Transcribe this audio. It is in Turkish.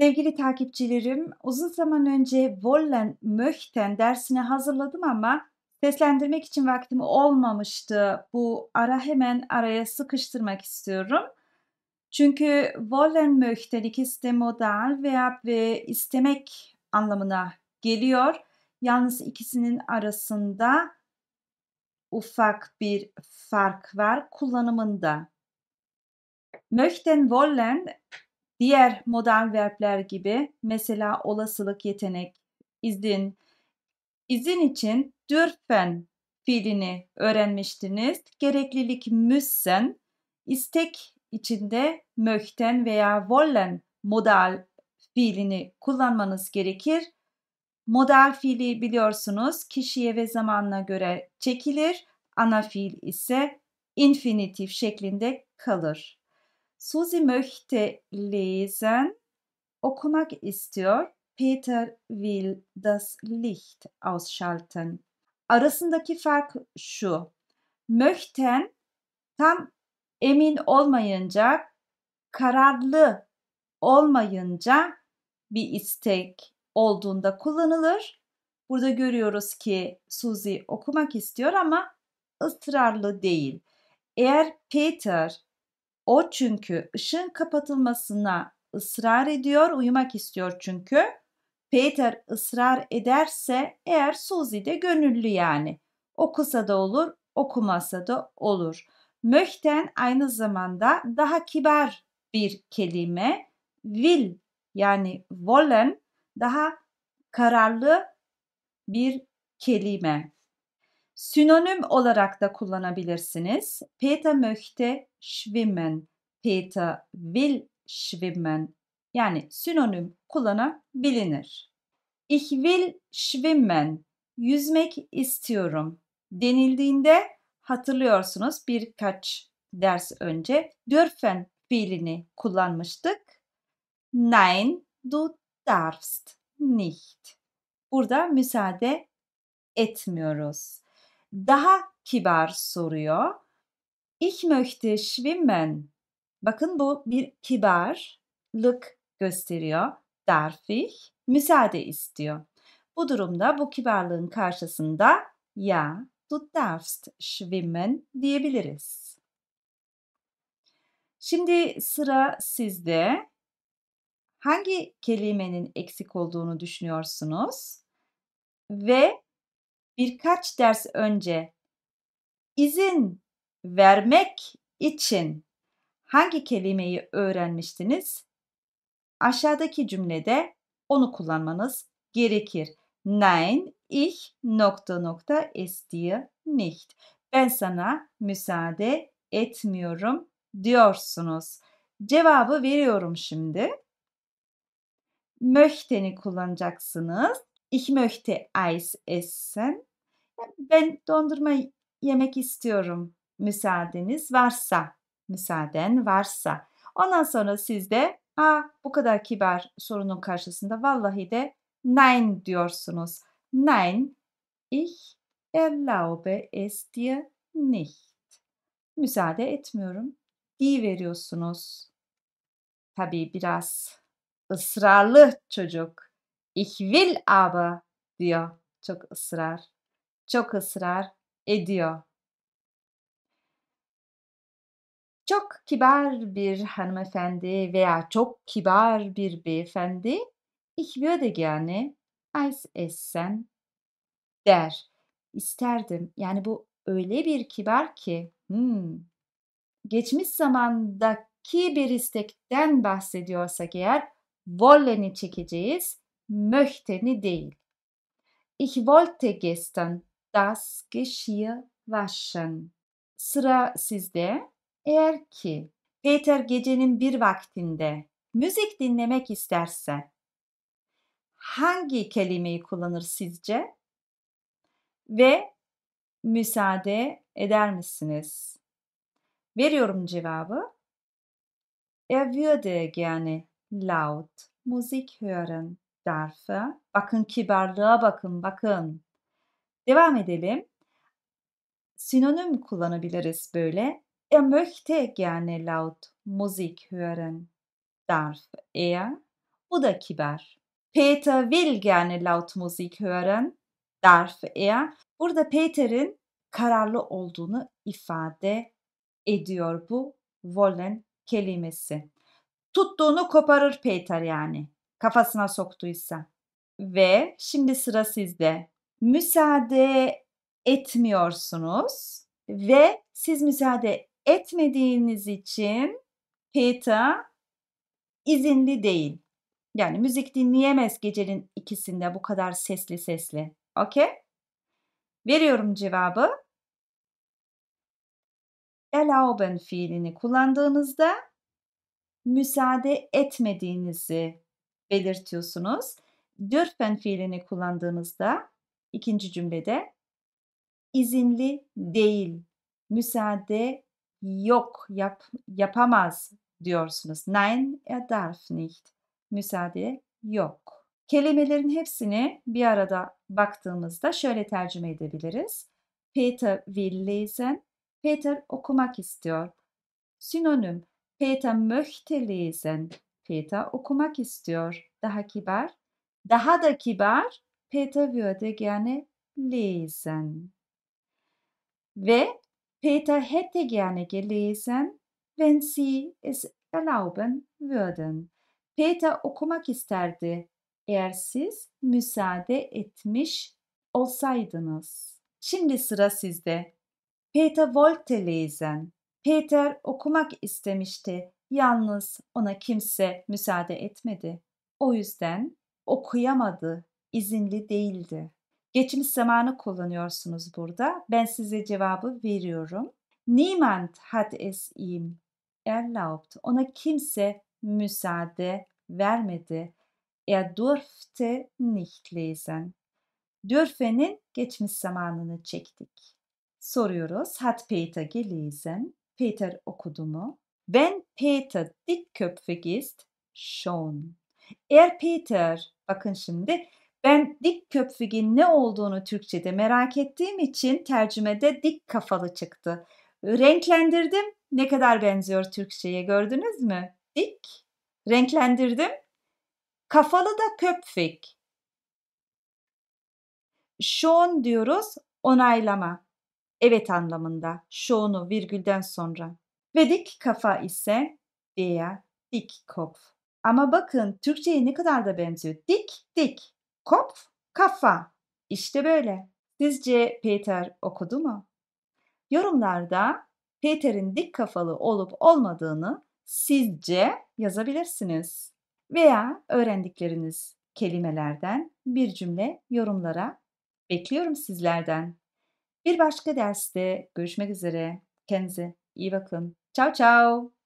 Sevgili takipçilerim, uzun zaman önce Wollen Möchten dersine hazırladım ama seslendirmek için vaktim olmamıştı. Bu ara hemen araya sıkıştırmak istiyorum. Çünkü wollen möchten ikisi de modal veya ve istemek anlamına geliyor. Yalnız ikisinin arasında ufak bir fark var kullanımında. Möchten wollen Diğer modal verbler gibi mesela olasılık, yetenek, izin. İzin için dürfen fiilini öğrenmiştiniz. Gereklilik müssen, istek içinde möchten veya wollen modal fiilini kullanmanız gerekir. Modal fiili biliyorsunuz kişiye ve zamanına göre çekilir. Ana fiil ise infinitif şeklinde kalır. Susi möchte lesen, okumak istiyor. Peter will das Licht ausschalten. Arasındaki fark şu. Möchten tam emin olmayınca, kararlı olmayınca bir istek olduğunda kullanılır. Burada görüyoruz ki Suzy okumak istiyor ama ısrarlı değil. Eğer Peter o çünkü ışığın kapatılmasına ısrar ediyor, uyumak istiyor çünkü. Peter ısrar ederse eğer Suzy de gönüllü yani. Okusa da olur, okumasa da olur. Möchten aynı zamanda daha kibar bir kelime. Will yani wollen daha kararlı bir kelime. Sinonim olarak da kullanabilirsiniz. Peter möchte schwimmen. Peter will schwimmen. Yani sinonim kullanabilinir. Ich will schwimmen. Yüzmek istiyorum denildiğinde hatırlıyorsunuz birkaç ders önce dürfen fiilini kullanmıştık. Nein, du darfst nicht. Burada müsaade etmiyoruz daha kibar soruyor. Ich möchte schwimmen. Bakın bu bir kibarlık gösteriyor. Darf ich? Müsaade istiyor. Bu durumda bu kibarlığın karşısında ya du darfst schwimmen diyebiliriz. Şimdi sıra sizde. Hangi kelimenin eksik olduğunu düşünüyorsunuz? Ve birkaç ders önce izin vermek için hangi kelimeyi öğrenmiştiniz? Aşağıdaki cümlede onu kullanmanız gerekir. Nein, ich nokta nokta es nicht. Ben sana müsaade etmiyorum diyorsunuz. Cevabı veriyorum şimdi. Möchteni kullanacaksınız. Ich möchte Eis essen. Ben dondurma yemek istiyorum müsaadeniz varsa. Müsaaden varsa. Ondan sonra siz de Aa, bu kadar kibar sorunun karşısında vallahi de nein diyorsunuz. Nein, ich erlaube es dir nicht. Müsaade etmiyorum. Die veriyorsunuz. Tabii biraz ısrarlı çocuk. Ich will aber diyor. Çok ısrar çok ısrar ediyor. Çok kibar bir hanımefendi veya çok kibar bir beyefendi ich würde gerne als essen der. İsterdim. Yani bu öyle bir kibar ki. Hmm. Geçmiş zamandaki bir istekten bahsediyorsak eğer wollen'i çekeceğiz. Möchten'i değil. Ich wollte gestern das Geschirr waschen. Sıra sizde. Eğer ki Peter gecenin bir vaktinde müzik dinlemek isterse hangi kelimeyi kullanır sizce? Ve müsaade eder misiniz? Veriyorum cevabı. Er würde gerne laut Musik hören. Darf. Bakın kibarlığa bakın, bakın. Devam edelim. Sinonim kullanabiliriz böyle. Er möchte gerne laut Musik hören. Darf er? Bu da kibar. Peter will gerne laut Musik hören. Darf er? Burada Peter'in kararlı olduğunu ifade ediyor bu wollen kelimesi. Tuttuğunu koparır Peter yani kafasına soktuysa. Ve şimdi sıra sizde müsaade etmiyorsunuz ve siz müsaade etmediğiniz için Peter izinli değil. Yani müzik dinleyemez gecenin ikisinde bu kadar sesli sesli. Okey? Veriyorum cevabı. Erlauben fiilini kullandığınızda müsaade etmediğinizi belirtiyorsunuz. Dürfen fiilini kullandığınızda ikinci cümlede izinli değil, müsaade yok, yap, yapamaz diyorsunuz. Nein, er darf nicht. Müsaade yok. Kelimelerin hepsini bir arada baktığımızda şöyle tercüme edebiliriz. Peter will lesen. Peter okumak istiyor. Sinonim. Peter möchte lesen. Peter okumak istiyor. Daha kibar. Daha da kibar. Peter würde gerne lesen. Ve Peter hätte gerne gelesen, wenn Sie es erlauben würden. Peter okumak isterdi eğer siz müsaade etmiş olsaydınız. Şimdi sıra sizde. Peter wollte lesen. Peter okumak istemişti. Yalnız ona kimse müsaade etmedi. O yüzden okuyamadı izinli değildi. Geçmiş zamanı kullanıyorsunuz burada. Ben size cevabı veriyorum. Niemand hat es ihm erlaubt. Ona kimse müsaade vermedi. Er durfte nicht lesen. Dürfe'nin geçmiş zamanını çektik. Soruyoruz. Hat Peter gelesen? Peter okudu mu? Wenn Peter dickköpfig ist, schon. Er Peter, bakın şimdi ben dik köpfügin ne olduğunu Türkçe'de merak ettiğim için tercümede dik kafalı çıktı. Renklendirdim. Ne kadar benziyor Türkçe'ye gördünüz mü? Dik. Renklendirdim. Kafalı da köpfik. Şon diyoruz onaylama. Evet anlamında. Şonu virgülden sonra. Ve dik kafa ise veya dik kopf. Ama bakın Türkçe'ye ne kadar da benziyor. Dik, dik. Kopf, kafa. İşte böyle. Sizce Peter okudu mu? Yorumlarda Peter'in dik kafalı olup olmadığını sizce yazabilirsiniz. Veya öğrendikleriniz kelimelerden bir cümle yorumlara bekliyorum sizlerden. Bir başka derste görüşmek üzere. Kendinize iyi bakın. Ciao ciao.